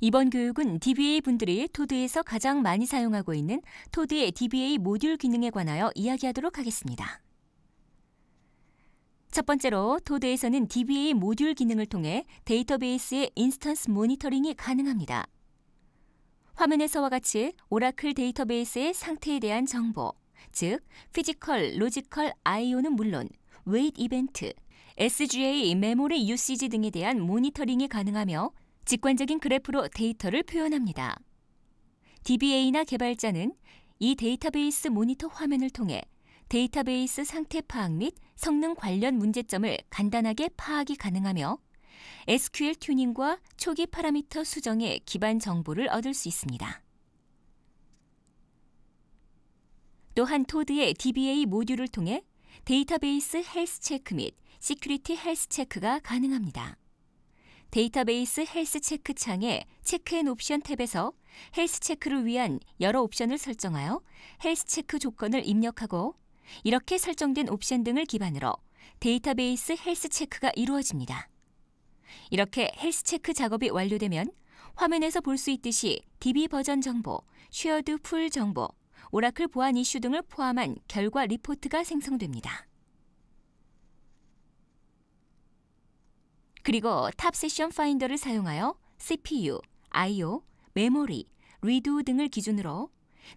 이번 교육은 DBA 분들이 토드에서 가장 많이 사용하고 있는 토드의 DBA 모듈 기능에 관하여 이야기하도록 하겠습니다. 첫 번째로 토드에서는 DBA 모듈 기능을 통해 데이터베이스의 인스턴스 모니터링이 가능합니다. 화면에서와 같이 오라클 데이터베이스의 상태에 대한 정보, 즉 피지컬, 로지컬, 아이오는 물론 웨이트 이벤트, SGA, 메모리 UCG 등에 대한 모니터링이 가능하며 직관적인 그래프로 데이터를 표현합니다. DBA나 개발자는 이 데이터베이스 모니터 화면을 통해 데이터베이스 상태 파악 및 성능 관련 문제점을 간단하게 파악이 가능하며 SQL 튜닝과 초기 파라미터 수정에 기반 정보를 얻을 수 있습니다. 또한 토드의 DBA 모듈을 통해 데이터베이스 헬스 체크 및 시큐리티 헬스 체크가 가능합니다. 데이터베이스 헬스 체크 창에 체크 앤 옵션 탭에서 헬스 체크를 위한 여러 옵션을 설정하여 헬스 체크 조건을 입력하고 이렇게 설정된 옵션 등을 기반으로 데이터베이스 헬스 체크가 이루어집니다. 이렇게 헬스 체크 작업이 완료되면 화면에서 볼 수 있듯이 DB 버전 정보, 쉐어드 풀 정보, 오라클 보안 이슈 등을 포함한 결과 리포트가 생성됩니다. 그리고 탑 세션 파인더를 사용하여 CPU, I/O, 메모리, 리두 등을 기준으로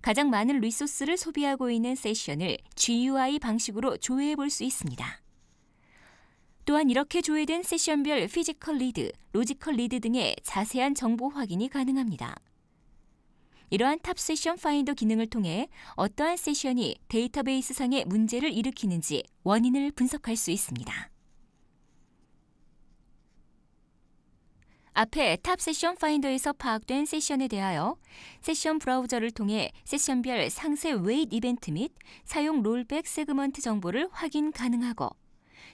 가장 많은 리소스를 소비하고 있는 세션을 GUI 방식으로 조회해 볼 수 있습니다. 또한 이렇게 조회된 세션별 피지컬 리드, 로지컬 리드 등의 자세한 정보 확인이 가능합니다. 이러한 탑 세션 파인더 기능을 통해 어떠한 세션이 데이터베이스 상의 문제를 일으키는지 원인을 분석할 수 있습니다. 앞에 탑 세션 파인더에서 파악된 세션에 대하여 세션 브라우저를 통해 세션별 상세 웨이트 이벤트 및 사용 롤백 세그먼트 정보를 확인 가능하고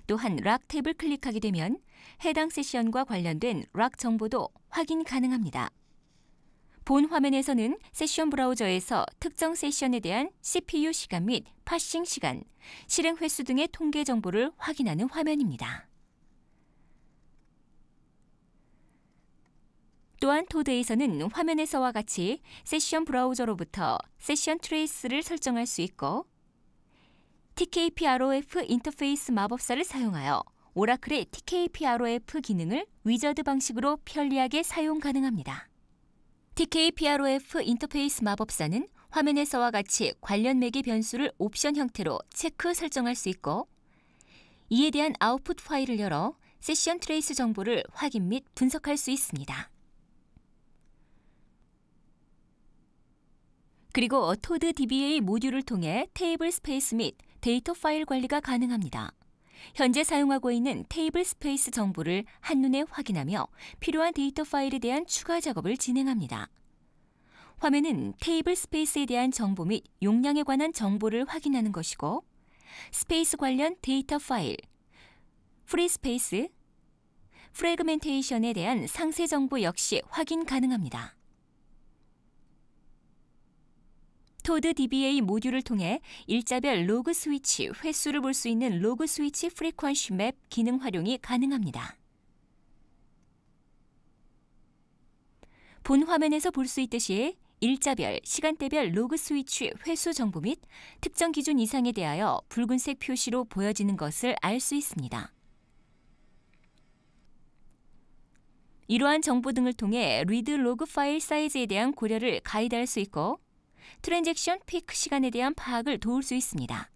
또한 락 탭을 클릭하게 되면 해당 세션과 관련된 락 정보도 확인 가능합니다. 본 화면에서는 세션 브라우저에서 특정 세션에 대한 CPU 시간 및 파싱 시간, 실행 횟수 등의 통계 정보를 확인하는 화면입니다. 또한 토드에서는 화면에서와 같이 세션 브라우저로부터 세션 트레이스를 설정할 수 있고 TKP-ROF 인터페이스 마법사를 사용하여 오라클의 TKP-ROF 기능을 위저드 방식으로 편리하게 사용 가능합니다. TKP-ROF 인터페이스 마법사는 화면에서와 같이 관련 매개 변수를 옵션 형태로 체크 설정할 수 있고 이에 대한 아웃풋 파일을 열어 세션 트레이스 정보를 확인 및 분석할 수 있습니다. 그리고 토드 DBA 모듈을 통해 테이블 스페이스 및 데이터 파일 관리가 가능합니다. 현재 사용하고 있는 테이블 스페이스 정보를 한눈에 확인하며 필요한 데이터 파일에 대한 추가 작업을 진행합니다. 화면은 테이블 스페이스에 대한 정보 및 용량에 관한 정보를 확인하는 것이고 스페이스 관련 데이터 파일, 프리 스페이스, 프레그멘테이션에 대한 상세 정보 역시 확인 가능합니다. 토드 DBA 모듈을 통해 일자별 로그 스위치 횟수를 볼 수 있는 로그 스위치 프리퀀시 맵 기능 활용이 가능합니다. 본 화면에서 볼 수 있듯이 일자별, 시간대별 로그 스위치 회수 정보 및 특정 기준 이상에 대하여 붉은색 표시로 보여지는 것을 알 수 있습니다. 이러한 정보 등을 통해 리드 로그 파일 사이즈에 대한 고려를 가이드할 수 있고 트랜잭션 피크 시간에 대한 파악을 도울 수 있습니다.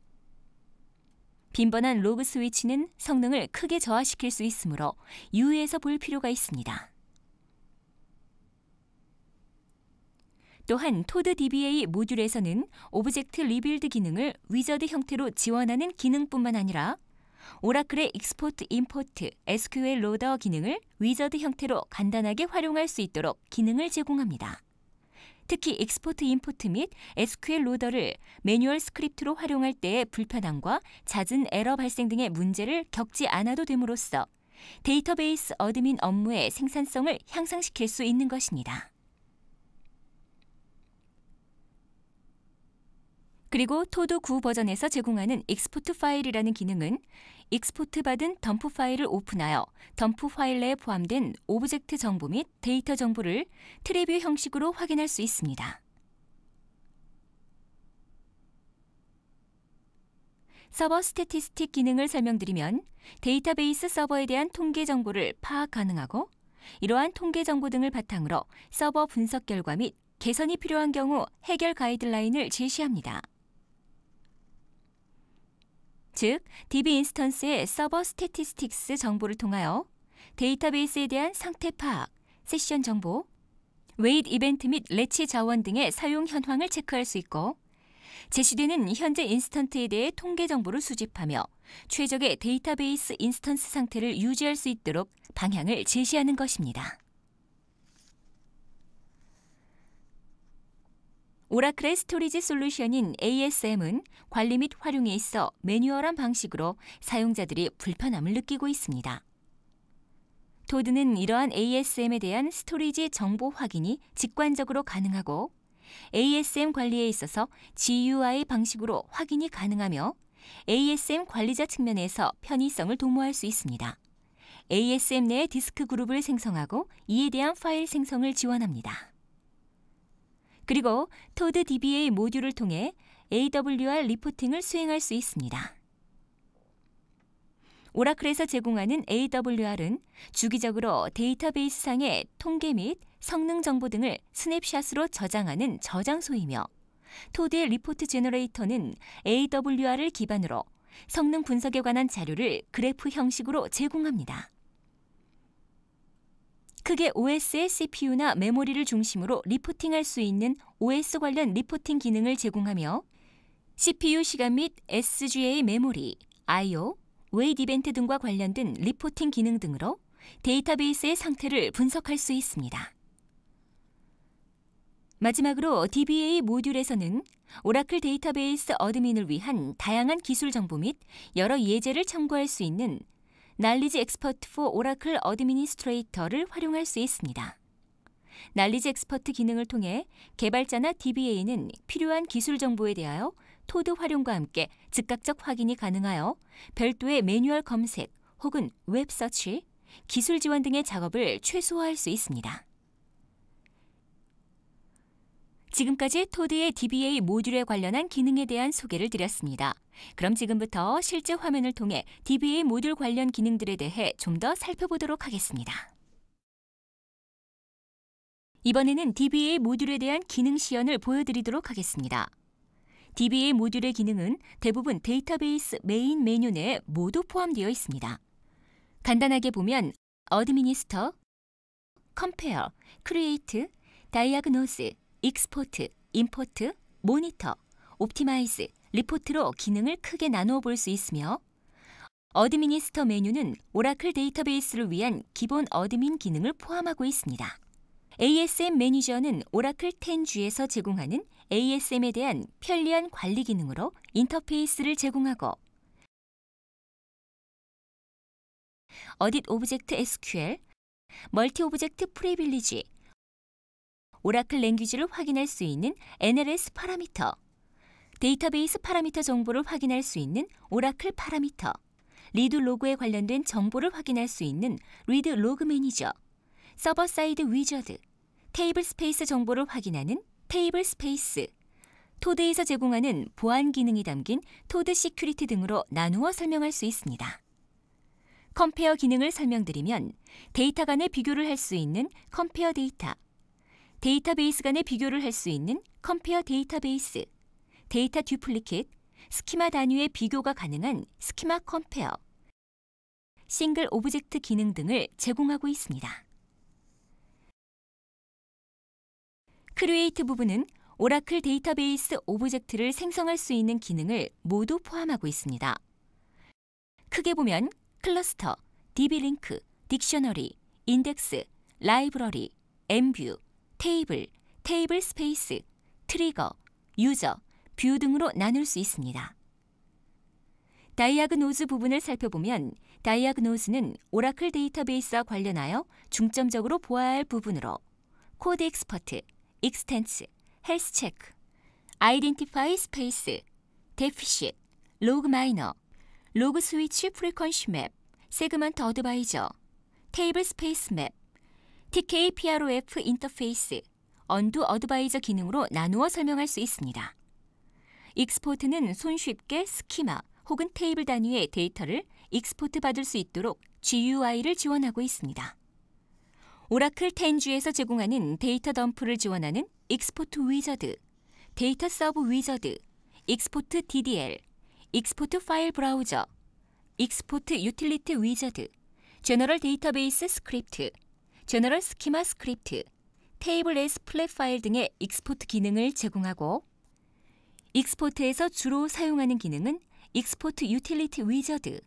빈번한 로그 스위치는 성능을 크게 저하시킬 수 있으므로 유의해서 볼 필요가 있습니다. 또한 토드 DBA 모듈에서는 오브젝트 리빌드 기능을 위저드 형태로 지원하는 기능뿐만 아니라 오라클의 익스포트 임포트 SQL 로더 기능을 위저드 형태로 간단하게 활용할 수 있도록 기능을 제공합니다. 특히 익스포트 임포트 및 SQL 로더를 매뉴얼 스크립트로 활용할 때의 불편함과 잦은 에러 발생 등의 문제를 겪지 않아도 됨으로써 데이터베이스 어드민 업무의 생산성을 향상시킬 수 있는 것입니다. 그리고 토드 9 버전에서 제공하는 익스포트 파일이라는 기능은 익스포트 받은 덤프 파일을 오픈하여 덤프 파일 내에 포함된 오브젝트 정보 및 데이터 정보를 트리뷰 형식으로 확인할 수 있습니다. 서버 스태티스틱 기능을 설명드리면 데이터베이스 서버에 대한 통계 정보를 파악 가능하고 이러한 통계 정보 등을 바탕으로 서버 분석 결과 및 개선이 필요한 경우 해결 가이드라인을 제시합니다. 즉, DB 인스턴스의 서버 스태티스틱스 정보를 통하여 데이터베이스에 대한 상태 파악, 세션 정보, 웨이트 이벤트 및 레치 자원 등의 사용 현황을 체크할 수 있고 제시되는 현재 인스턴트에 대해 통계 정보를 수집하며 최적의 데이터베이스 인스턴스 상태를 유지할 수 있도록 방향을 제시하는 것입니다. 오라클의 스토리지 솔루션인 ASM은 관리 및 활용에 있어 매뉴얼한 방식으로 사용자들이 불편함을 느끼고 있습니다. 토드는 이러한 ASM에 대한 스토리지 정보 확인이 직관적으로 가능하고 ASM 관리에 있어서 GUI 방식으로 확인이 가능하며 ASM 관리자 측면에서 편의성을 도모할 수 있습니다. ASM 내 디스크 그룹을 생성하고 이에 대한 파일 생성을 지원합니다. 그리고 토드 DBA 모듈을 통해 AWR 리포팅을 수행할 수 있습니다. 오라클에서 제공하는 AWR은 주기적으로 데이터베이스상의 통계 및 성능 정보 등을 스냅샷으로 저장하는 저장소이며 토드의 리포트 제너레이터는 AWR을 기반으로 성능 분석에 관한 자료를 그래프 형식으로 제공합니다. 크게 OS의 CPU나 메모리를 중심으로 리포팅할 수 있는 OS 관련 리포팅 기능을 제공하며 CPU 시간 및 SGA 메모리, I/O, 웨이드 이벤트 등과 관련된 리포팅 기능 등으로 데이터베이스의 상태를 분석할 수 있습니다. 마지막으로 DBA 모듈에서는 오라클 데이터베이스 어드민을 위한 다양한 기술 정보 및 여러 예제를 참고할 수 있는 날리지 엑스퍼트 4 오라클 어드미니스트레이터를 활용할 수 있습니다. 날리지 엑스퍼트 기능을 통해 개발자나 DBA는 필요한 기술 정보에 대하여 토드 활용과 함께 즉각적 확인이 가능하여 별도의 매뉴얼 검색 혹은 웹 서치, 기술 지원 등의 작업을 최소화할 수 있습니다. 지금까지 토드의 DBA 모듈에 관련한 기능에 대한 소개를 드렸습니다. 그럼 지금부터 실제 화면을 통해 DBA 모듈 관련 기능들에 대해 좀 더 살펴보도록 하겠습니다. 이번에는 DBA 모듈에 대한 기능 시연을 보여드리도록 하겠습니다. DBA 모듈의 기능은 대부분 데이터베이스 메인 메뉴 내에 모두 포함되어 있습니다. 간단하게 보면 어드미니스터, 컴페어, 크리에이트, 다이아그노스, 익스포트, 임포트, 모니터, 옵티마이즈, 리포트로 기능을 크게 나누어 볼 수 있으며 어드미니스터 메뉴는 오라클 데이터베이스를 위한 기본 어드민 기능을 포함하고 있습니다. ASM 매니저는 오라클 10G에서 제공하는 ASM에 대한 편리한 관리 기능으로 인터페이스를 제공하고 어딧 오브젝트 SQL, 멀티 오브젝트 프리빌리지, 오라클 랭귀지를 확인할 수 있는 NLS 파라미터, 데이터베이스 파라미터 정보를 확인할 수 있는 오라클 파라미터, 리드 로그에 관련된 정보를 확인할 수 있는 리드 로그 매니저, 서버 사이드 위저드, 테이블 스페이스 정보를 확인하는 테이블 스페이스, 토드에서 제공하는 보안 기능이 담긴 토드 시큐리티 등으로 나누어 설명할 수 있습니다. 컴페어 기능을 설명드리면 데이터 간의 비교를 할 수 있는 컴페어 데이터, 데이터베이스 간의 비교를 할 수 있는 컴페어 데이터베이스, 데이터 듀플리킷, 스키마 단위의 비교가 가능한 스키마 컴페어, 싱글 오브젝트 기능 등을 제공하고 있습니다. 크리에이트 부분은 오라클 데이터베이스 오브젝트를 생성할 수 있는 기능을 모두 포함하고 있습니다. 크게 보면 클러스터, DB링크, 딕셔너리, 인덱스, 라이브러리, 엠뷰, 테이블, 테이블 스페이스, 트리거, 유저, 뷰 등으로 나눌 수 있습니다. 다이아그노즈 부분을 살펴보면 다이아그노즈는 오라클 데이터베이스와 관련하여 중점적으로 보아야 할 부분으로 코드 엑스퍼트, 익스텐스, 헬스 체크, 아이덴티파이 스페이스, 데피싯, 로그 마이너, 로그 스위치 프리퀀시 맵, 세그먼트 어드바이저, 테이블 스페이스 맵, TK PROF 인터페이스, 언두 어드바이저 기능으로 나누어 설명할 수 있습니다. 익스포트는 손쉽게 스키마 혹은 테이블 단위의 데이터를 익스포트 받을 수 있도록 GUI를 지원하고 있습니다. 오라클 1 0에서 제공하는 데이터 덤프를 지원하는 익스포트 위저드, 데이터 서브 위저드, 익스포트 DDL, 익스포트 파일 브라우저, 익스포트 유틸리티 위저드, 제너럴 데이터베이스 스크립트, 제너럴 스키마 스크립트, 테이블 S 플랫 파일 등의 익스포트 기능을 제공하고 익스포트에서 주로 사용하는 기능은 익스포트 유틸리티 위저드,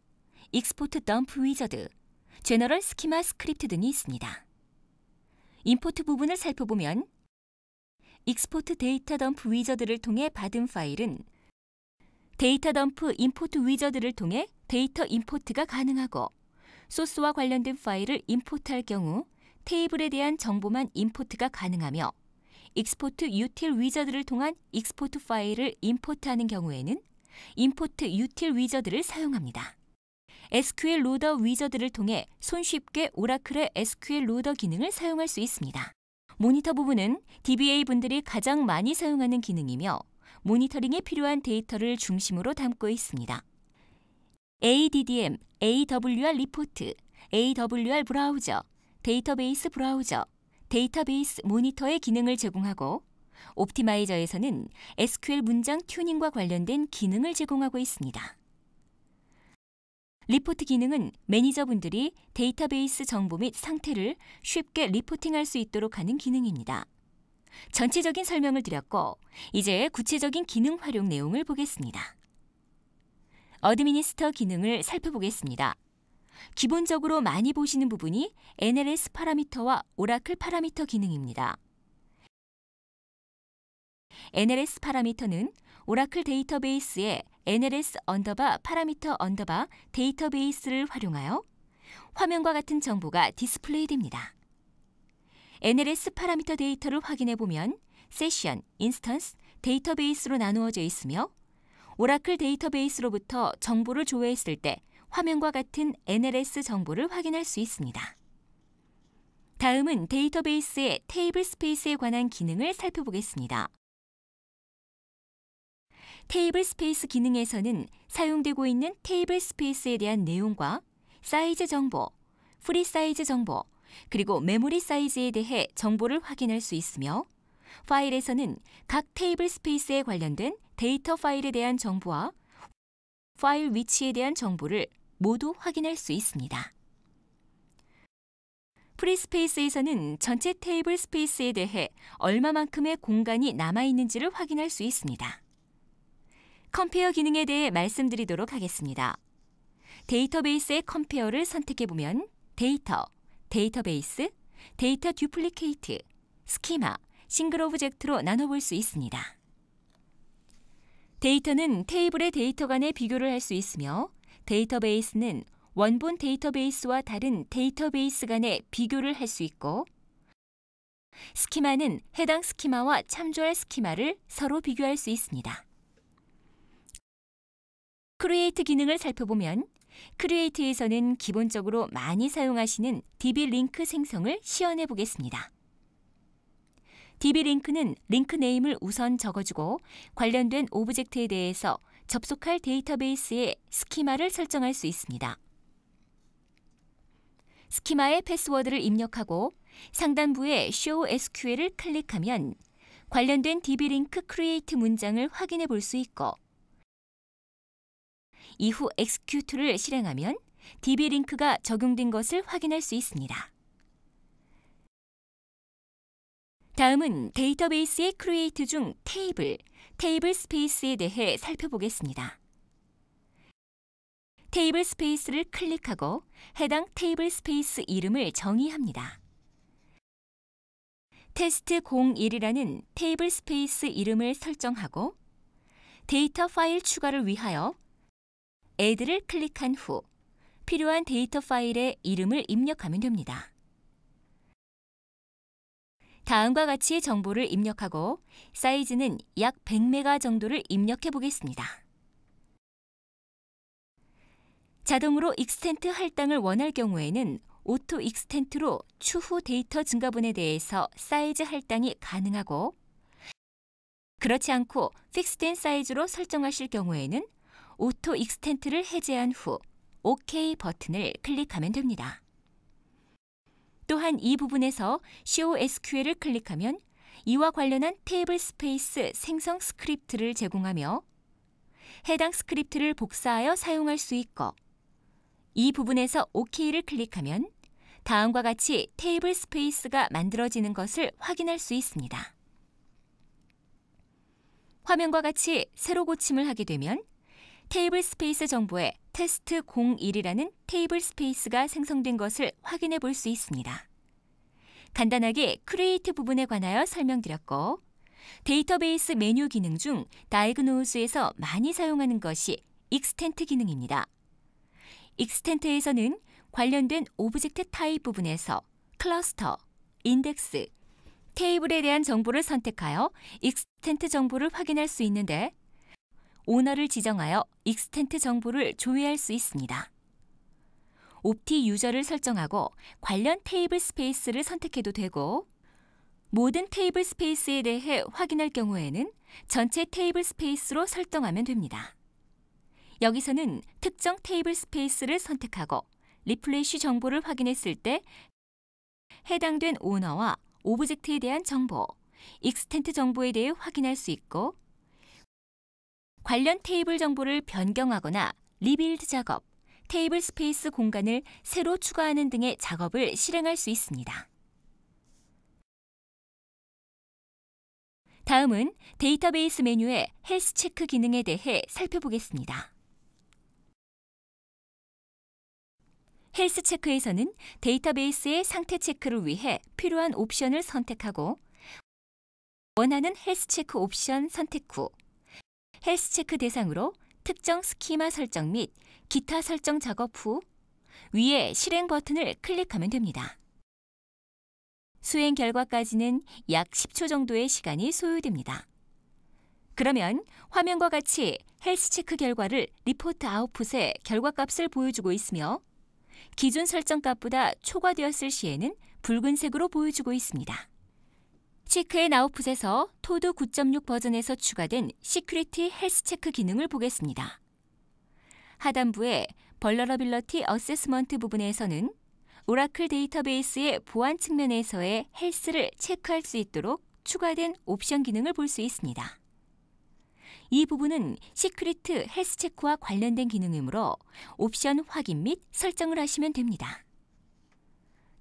익스포트 덤프 위저드, 제너럴 스키마 스크립트 등이 있습니다. 임포트 부분을 살펴보면 익스포트 데이터 덤프 위저드를 통해 받은 파일은 데이터 덤프 임포트 위저드를 통해 데이터 임포트가 가능하고 소스와 관련된 파일을 임포트할 경우 테이블에 대한 정보만 임포트가 가능하며 익스포트 유틸 위저드를 통한 익스포트 파일을 임포트하는 경우에는 임포트 유틸 위저드를 사용합니다. SQL 로더 위저드를 통해 손쉽게 오라클의 SQL 로더 기능을 사용할 수 있습니다. 모니터 부분은 DBA 분들이 가장 많이 사용하는 기능이며 모니터링에 필요한 데이터를 중심으로 담고 있습니다. ADDM, AWR 리포트, AWR 브라우저, 데이터베이스 브라우저, 데이터베이스 모니터의 기능을 제공하고 옵티마이저에서는 SQL 문장 튜닝과 관련된 기능을 제공하고 있습니다. 리포트 기능은 매니저분들이 데이터베이스 정보 및 상태를 쉽게 리포팅할 수 있도록 하는 기능입니다. 전체적인 설명을 드렸고 이제 구체적인 기능 활용 내용을 보겠습니다. 어드미니스터 기능을 살펴보겠습니다. 기본적으로 많이 보시는 부분이 NLS 파라미터와 오라클 파라미터 기능입니다. NLS 파라미터는 오라클 데이터베이스의 NLS 언더바 파라미터 언더바 데이터베이스를 활용하여 화면과 같은 정보가 디스플레이됩니다. NLS 파라미터 데이터를 확인해 보면 세션, 인스턴스, 데이터베이스로 나누어져 있으며 오라클 데이터베이스로부터 정보를 조회했을 때 화면과 같은 NLS 정보를 확인할 수 있습니다. 다음은 데이터베이스의 테이블 스페이스에 관한 기능을 살펴보겠습니다. 테이블 스페이스 기능에서는 사용되고 있는 테이블 스페이스에 대한 내용과 사이즈 정보, 프리 사이즈 정보, 그리고 메모리 사이즈에 대해 정보를 확인할 수 있으며 파일에서는 각 테이블 스페이스에 관련된 데이터 파일에 대한 정보와 파일 위치에 대한 정보를 모두 확인할 수 있습니다. 프리스페이스에서는 전체 테이블 스페이스에 대해 얼마만큼의 공간이 남아있는지를 확인할 수 있습니다. 컴페어 기능에 대해 말씀드리도록 하겠습니다. 데이터베이스의 컴페어를 선택해보면 데이터, 데이터베이스, 데이터 듀플리케이트, 스키마, 싱글 오브젝트로 나눠볼 수 있습니다. 데이터는 테이블의 데이터 간의 비교를 할 수 있으며 데이터베이스는 원본 데이터베이스와 다른 데이터베이스 간의 비교를 할 수 있고 스키마는 해당 스키마와 참조할 스키마를 서로 비교할 수 있습니다. 크리에이트 기능을 살펴보면 크리에이트에서는 기본적으로 많이 사용하시는 DB링크 생성을 시연해 보겠습니다. DB링크는 링크 네임을 우선 적어주고 관련된 오브젝트에 대해서 접속할 데이터베이스의 스키마를 설정할 수 있습니다. 스키마의 패스워드를 입력하고 상단부에 Show SQL을 클릭하면 관련된 DB링크 크리에이트 문장을 확인해 볼 수 있고 이후 execute를 실행하면 DB링크가 적용된 것을 확인할 수 있습니다. 다음은 데이터베이스의 크리에이트 중 테이블, 테이블 스페이스에 대해 살펴보겠습니다. 테이블 스페이스를 클릭하고 해당 테이블 스페이스 이름을 정의합니다. 테스트 01이라는 테이블 스페이스 이름을 설정하고 데이터 파일 추가를 위하여 add를 클릭한 후 필요한 데이터 파일의 이름을 입력하면 됩니다. 다음과 같이 정보를 입력하고 사이즈는 약 100메가 정도를 입력해 보겠습니다. 자동으로 익스텐트 할당을 원할 경우에는 오토 익스텐트로 추후 데이터 증가분에 대해서 사이즈 할당이 가능하고 그렇지 않고 픽스된 사이즈로 설정하실 경우에는 오토 익스텐트를 해제한 후 OK 버튼을 클릭하면 됩니다. 또한 이 부분에서 show SQL을 클릭하면 이와 관련한 테이블 스페이스 생성 스크립트를 제공하며 해당 스크립트를 복사하여 사용할 수 있고 이 부분에서 OK를 클릭하면 다음과 같이 테이블 스페이스가 만들어지는 것을 확인할 수 있습니다. 화면과 같이 새로 고침을 하게 되면 테이블 스페이스 정보에 테스트 01이라는 테이블 스페이스가 생성된 것을 확인해 볼 수 있습니다. 간단하게 크리에이트 부분에 관하여 설명드렸고 데이터베이스 메뉴 기능 중 다이그노스에서 많이 사용하는 것이 익스텐트 기능입니다. 익스텐트에서는 관련된 오브젝트 타입 부분에서 클러스터, 인덱스, 테이블에 대한 정보를 선택하여 익스텐트 정보를 확인할 수 있는데 오너를 지정하여 익스텐트 정보를 조회할 수 있습니다. 옵티 유저를 설정하고 관련 테이블 스페이스를 선택해도 되고 모든 테이블 스페이스에 대해 확인할 경우에는 전체 테이블 스페이스로 설정하면 됩니다. 여기서는 특정 테이블 스페이스를 선택하고 리플레쉬 정보를 확인했을 때 해당된 오너와 오브젝트에 대한 정보, 익스텐트 정보에 대해 확인할 수 있고 관련 테이블 정보를 변경하거나 리빌드 작업, 테이블 스페이스 공간을 새로 추가하는 등의 작업을 실행할 수 있습니다. 다음은 데이터베이스 메뉴의 헬스 체크 기능에 대해 살펴보겠습니다. 헬스 체크에서는 데이터베이스의 상태 체크를 위해 필요한 옵션을 선택하고 원하는 헬스 체크 옵션 선택 후 헬스체크 대상으로 특정 스키마 설정 및 기타 설정 작업 후 위에 실행 버튼을 클릭하면 됩니다. 수행 결과까지는 약 10초 정도의 시간이 소요됩니다. 그러면 화면과 같이 헬스체크 결과를 리포트 아웃풋에 결과값을 보여주고 있으며 기준 설정값보다 초과되었을 시에는 붉은색으로 보여주고 있습니다. 체크앤아웃풋에서 토드 9.6 버전에서 추가된 시큐리티 헬스 체크 기능을 보겠습니다. 하단부의 벌러러빌러티 어세스먼트 부분에서는 오라클 데이터베이스의 보안 측면에서의 헬스를 체크할 수 있도록 추가된 옵션 기능을 볼 수 있습니다. 이 부분은 시크릿 헬스 체크와 관련된 기능이므로 옵션 확인 및 설정을 하시면 됩니다.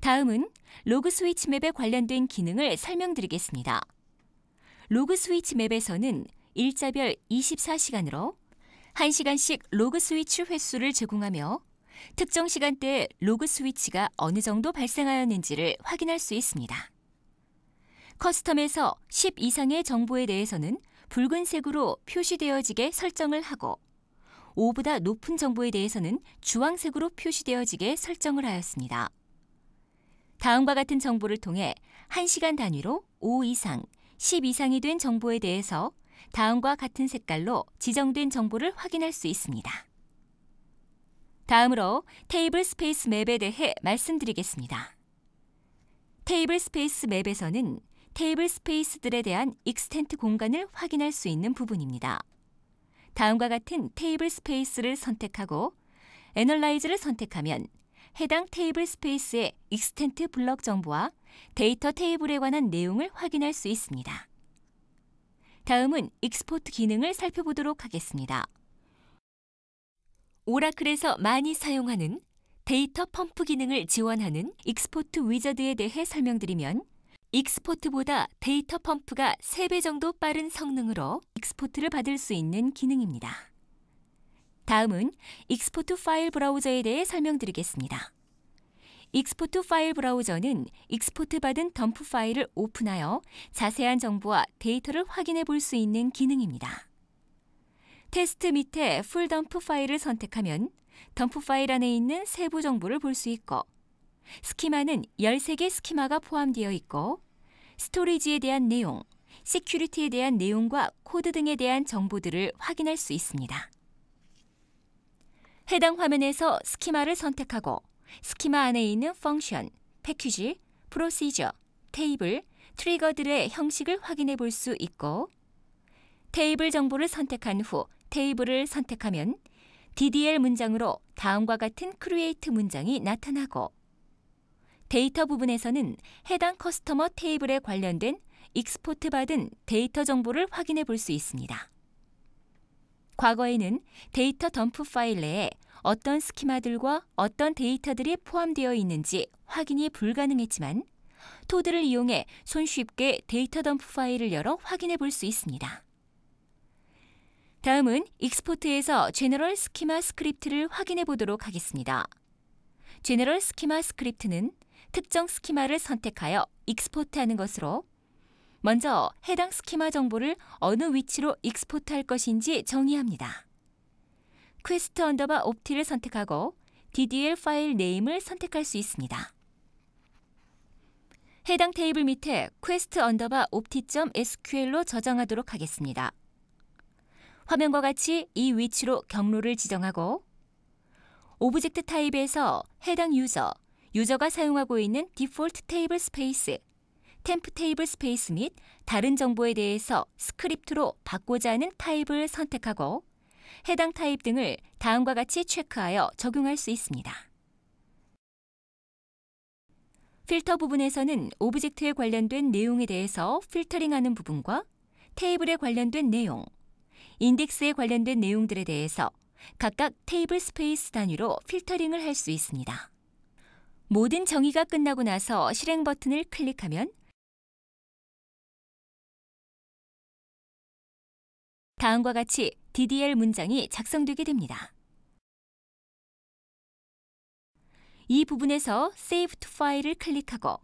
다음은 로그 스위치 맵에 관련된 기능을 설명드리겠습니다. 로그 스위치 맵에서는 일자별 24시간으로 1시간씩 로그 스위치 횟수를 제공하며 특정 시간대에 로그 스위치가 어느 정도 발생하였는지를 확인할 수 있습니다. 커스텀에서 10 이상의 정보에 대해서는 붉은색으로 표시되어지게 설정을 하고 5보다 높은 정보에 대해서는 주황색으로 표시되어지게 설정을 하였습니다. 다음과 같은 정보를 통해 1시간 단위로 5 이상, 10 이상이 된 정보에 대해서 다음과 같은 색깔로 지정된 정보를 확인할 수 있습니다. 다음으로 테이블 스페이스 맵에 대해 말씀드리겠습니다. 테이블 스페이스 맵에서는 테이블 스페이스들에 대한 익스텐트 공간을 확인할 수 있는 부분입니다. 다음과 같은 테이블 스페이스를 선택하고 애널라이즈를 선택하면 해당 테이블 스페이스의 익스텐트 블럭 정보와 데이터 테이블에 관한 내용을 확인할 수 있습니다. 다음은 익스포트 기능을 살펴보도록 하겠습니다. 오라클에서 많이 사용하는 데이터 펌프 기능을 지원하는 익스포트 위저드에 대해 설명드리면 익스포트보다 데이터 펌프가 3배 정도 빠른 성능으로 익스포트를 받을 수 있는 기능입니다. 다음은 익스포트 파일 브라우저에 대해 설명드리겠습니다. 익스포트 파일 브라우저는 익스포트 받은 덤프 파일을 오픈하여 자세한 정보와 데이터를 확인해 볼 수 있는 기능입니다. 테스트 밑에 풀 덤프 파일을 선택하면 덤프 파일 안에 있는 세부 정보를 볼 수 있고 스키마는 13개 스키마가 포함되어 있고 스토리지에 대한 내용, 시큐리티에 대한 내용과 코드 등에 대한 정보들을 확인할 수 있습니다. 해당 화면에서 스키마를 선택하고 스키마 안에 있는 펑션, 패키지, 프로시저, 테이블, 트리거들의 형식을 확인해 볼 수 있고 테이블 정보를 선택한 후 테이블을 선택하면 DDL 문장으로 다음과 같은 크리에이트 문장이 나타나고 데이터 부분에서는 해당 커스터머 테이블에 관련된 익스포트 받은 데이터 정보를 확인해 볼 수 있습니다. 과거에는 데이터 덤프 파일 내에 어떤 스키마들과 어떤 데이터들이 포함되어 있는지 확인이 불가능했지만 토드를 이용해 손쉽게 데이터 덤프 파일을 열어 확인해 볼 수 있습니다. 다음은 익스포트에서 제너럴 스키마 스크립트를 확인해 보도록 하겠습니다. 제너럴 스키마 스크립트는 특정 스키마를 선택하여 익스포트하는 것으로 먼저 해당 스키마 정보를 어느 위치로 익스포트할 것인지 정의합니다. 퀘스트 언더바 옵티를 선택하고 DDL 파일 네임을 선택할 수 있습니다. 해당 테이블 밑에 퀘스트 언더바 옵티.sql로 저장하도록 하겠습니다. 화면과 같이 이 위치로 경로를 지정하고 오브젝트 타입에서 해당 유저, 유저가 사용하고 있는 디폴트 테이블 스페이스 템프 테이블 스페이스 및 다른 정보에 대해서 스크립트로 바꾸자 하는 타입을 선택하고 해당 타입 등을 다음과 같이 체크하여 적용할 수 있습니다. 필터 부분에서는 오브젝트에 관련된 내용에 대해서 필터링하는 부분과 테이블에 관련된 내용, 인덱스에 관련된 내용들에 대해서 각각 테이블 스페이스 단위로 필터링을 할 수 있습니다. 모든 정의가 끝나고 나서 실행 버튼을 클릭하면 다음과 같이 DDL 문장이 작성되게 됩니다. 이 부분에서 Save to File을 클릭하고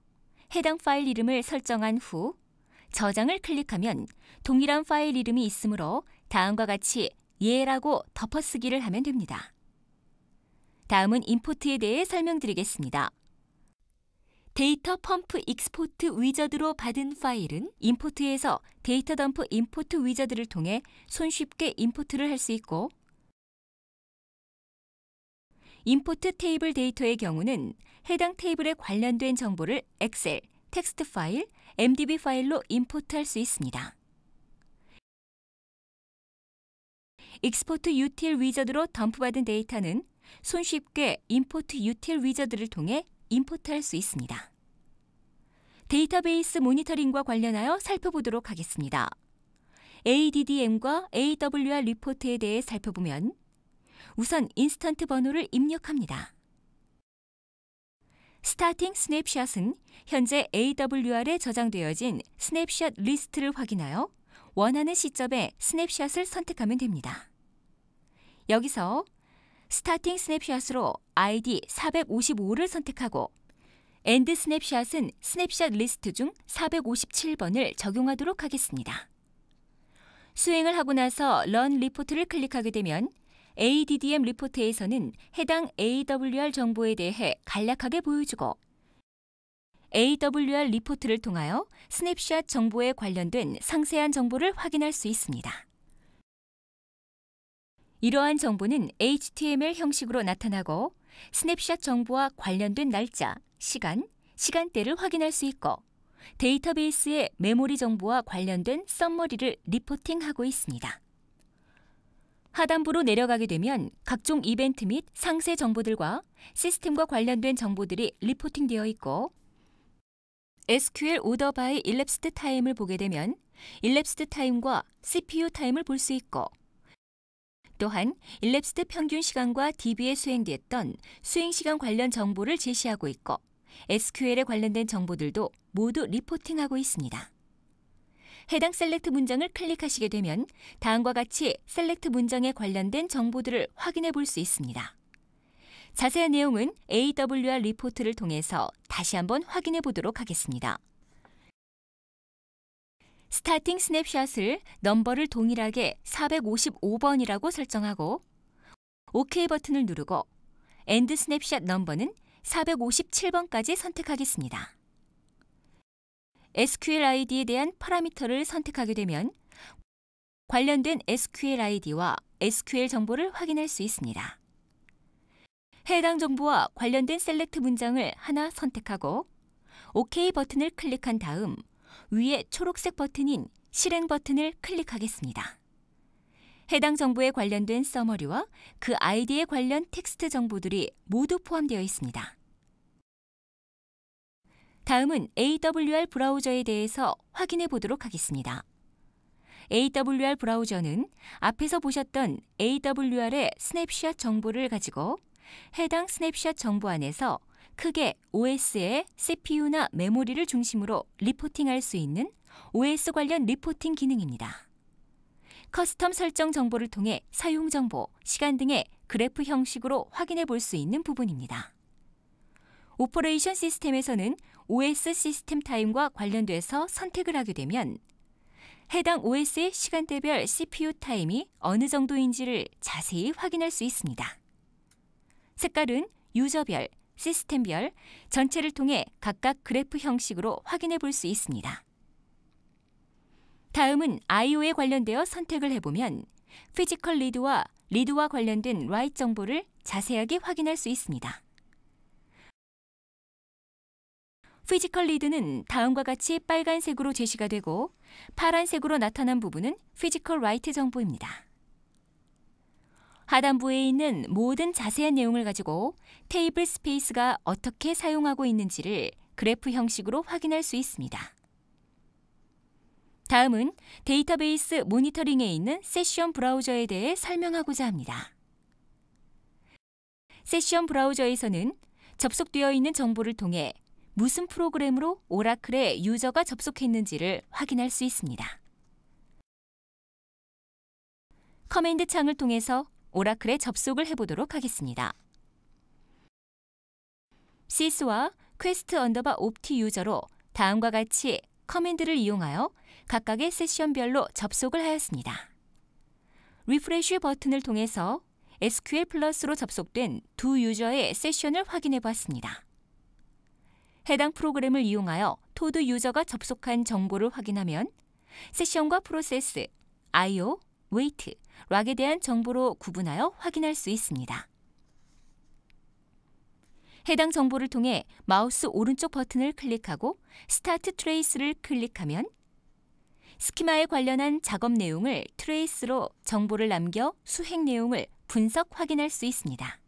해당 파일 이름을 설정한 후 저장을 클릭하면 동일한 파일 이름이 있으므로 다음과 같이 예라고 덮어쓰기를 하면 됩니다. 다음은 임포트에 대해 설명드리겠습니다. 데이터 펌프 익스포트 위저드로 받은 파일은 임포트에서 데이터 덤프 임포트 위저드를 통해 손쉽게 임포트를 할 수 있고 임포트 테이블 데이터의 경우는 해당 테이블에 관련된 정보를 엑셀, 텍스트 파일, MDB 파일로 임포트할 수 있습니다. 익스포트 유틸 위저드로 덤프받은 데이터는 손쉽게 임포트 유틸 위저드를 통해 임포트할 수 있습니다. 데이터베이스 모니터링과 관련하여 살펴보도록 하겠습니다. ADDM과 AWR 리포트에 대해 살펴보면 우선 인스턴트 번호를 입력합니다. 스타팅 스냅샷은 현재 AWR에 저장되어진 스냅샷 리스트를 확인하여 원하는 시점에 스냅샷을 선택하면 됩니다. 여기서 스타팅 스냅샷으로 ID 455를 선택하고 엔드 스냅샷은 스냅샷 리스트 중 457번을 적용하도록 하겠습니다. 스윙을 하고 나서 런 리포트를 클릭하게 되면 ADDM 리포트에서는 해당 AWR 정보에 대해 간략하게 보여주고 AWR 리포트를 통하여 스냅샷 정보에 관련된 상세한 정보를 확인할 수 있습니다. 이러한 정보는 HTML 형식으로 나타나고 스냅샷 정보와 관련된 날짜, 시간, 시간대를 확인할 수 있고 데이터베이스의 메모리 정보와 관련된 썸머리를 리포팅하고 있습니다. 하단부로 내려가게 되면 각종 이벤트 및 상세 정보들과 시스템과 관련된 정보들이 리포팅되어 있고 SQL 오더 바이 일랩스드 타임을 보게 되면 일랩스드 타임과 CPU 타임을 볼 수 있고 또한 일랩스트 평균 시간과 DB에 수행됐던 수행 시간 관련 정보를 제시하고 있고 SQL에 관련된 정보들도 모두 리포팅하고 있습니다. 해당 셀렉트 문장을 클릭하시게 되면 다음과 같이 셀렉트 문장에 관련된 정보들을 확인해 볼 수 있습니다. 자세한 내용은 AWR 리포트를 통해서 다시 한번 확인해 보도록 하겠습니다. 스타팅 스냅샷을 넘버를 동일하게 455번이라고 설정하고 OK 버튼을 누르고 엔드 스냅샷 넘버는 457번까지 선택하겠습니다. SQL ID에 대한 파라미터를 선택하게 되면 관련된 SQL ID와 SQL 정보를 확인할 수 있습니다. 해당 정보와 관련된 셀렉트 문장을 하나 선택하고 OK 버튼을 클릭한 다음 위에 초록색 버튼인 실행 버튼을 클릭하겠습니다. 해당 정보에 관련된 서머리와 그 아이디에 관련 텍스트 정보들이 모두 포함되어 있습니다. 다음은 AWR 브라우저에 대해서 확인해 보도록 하겠습니다. AWR 브라우저는 앞에서 보셨던 AWR의 스냅샷 정보를 가지고 해당 스냅샷 정보 안에서 크게 OS의 CPU나 메모리를 중심으로 리포팅할 수 있는 OS 관련 리포팅 기능입니다. 커스텀 설정 정보를 통해 사용 정보, 시간 등의 그래프 형식으로 확인해 볼 수 있는 부분입니다. 오퍼레이션 시스템에서는 OS 시스템 타임과 관련돼서 선택을 하게 되면 해당 OS의 시간대별 CPU 타임이 어느 정도인지를 자세히 확인할 수 있습니다. 색깔은 유저별, 시스템별 전체를 통해 각각 그래프 형식으로 확인해 볼 수 있습니다. 다음은 IO에 관련되어 선택을 해보면 피지컬 리드와 리드와 관련된 라이 정보를 자세하게 확인할 수 있습니다. 피지컬 리드는 다음과 같이 빨간색으로 제시가 되고 파란색으로 나타난 부분은 피지컬 라이트 정보입니다. 하단부에 있는 모든 자세한 내용을 가지고 테이블 스페이스가 어떻게 사용하고 있는지를 그래프 형식으로 확인할 수 있습니다. 다음은 데이터베이스 모니터링에 있는 세션 브라우저에 대해 설명하고자 합니다. 세션 브라우저에서는 접속되어 있는 정보를 통해 무슨 프로그램으로 오라클의 유저가 접속했는지를 확인할 수 있습니다. 커맨드 창을 통해서 오라클에 접속을 해보도록 하겠습니다. 시스와 퀘스트 언더바 옵티 유저로 다음과 같이 커맨드를 이용하여 각각의 세션별로 접속을 하였습니다. 리프레쉬 버튼을 통해서 SQL 플러스로 접속된 두 유저의 세션을 확인해 보았습니다. 해당 프로그램을 이용하여 토드 유저가 접속한 정보를 확인하면 세션과 프로세스, I/O, 웨이트, 락에 대한 정보로 구분하여 확인할 수 있습니다. 해당 정보를 통해 마우스 오른쪽 버튼을 클릭하고 스타트 트레이스를 클릭하면 스키마에 관련한 작업 내용을 트레이스로 정보를 남겨 수행 내용을 분석 확인할 수 있습니다.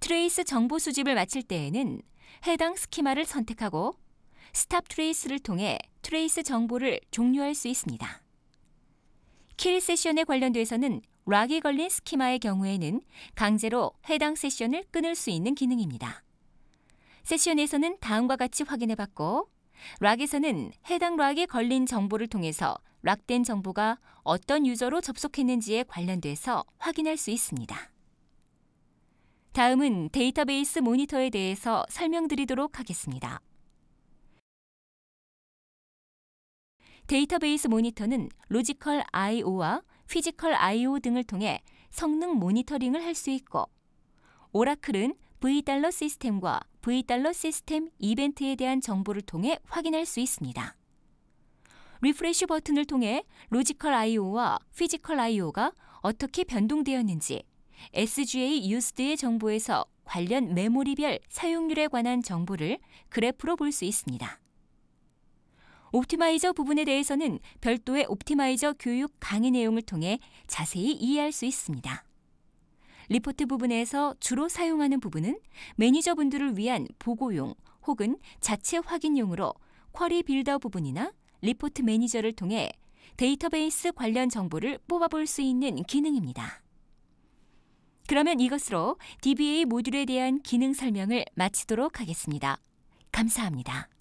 트레이스 정보 수집을 마칠 때에는 해당 스키마를 선택하고 스탑 트레이스를 통해 트레이스 정보를 종료할 수 있습니다. 킬 세션에 관련돼서는 락이 걸린 스키마의 경우에는 강제로 해당 세션을 끊을 수 있는 기능입니다. 세션에서는 다음과 같이 확인해봤고 락에서는 해당 락에 걸린 정보를 통해서 락된 정보가 어떤 유저로 접속했는지에 관련돼서 확인할 수 있습니다. 다음은 데이터베이스 모니터에 대해서 설명드리도록 하겠습니다. 데이터베이스 모니터는 로지컬 I/O와 피지컬 I/O 등을 통해 성능 모니터링을 할 수 있고 오라클은 V 달러 시스템과 V 달러 시스템 이벤트에 대한 정보를 통해 확인할 수 있습니다. 리프레시 버튼을 통해 로지컬 I/O와 피지컬 I/O가 어떻게 변동되었는지 SGA 유스드의 정보에서 관련 메모리별 사용률에 관한 정보를 그래프로 볼 수 있습니다. 옵티마이저 부분에 대해서는 별도의 옵티마이저 교육 강의 내용을 통해 자세히 이해할 수 있습니다. 리포트 부분에서 주로 사용하는 부분은 매니저분들을 위한 보고용 혹은 자체 확인용으로 쿼리 빌더 부분이나 리포트 매니저를 통해 데이터베이스 관련 정보를 뽑아볼 수 있는 기능입니다. 그러면 이것으로 DBA 모듈에 대한 기능 설명을 마치도록 하겠습니다. 감사합니다.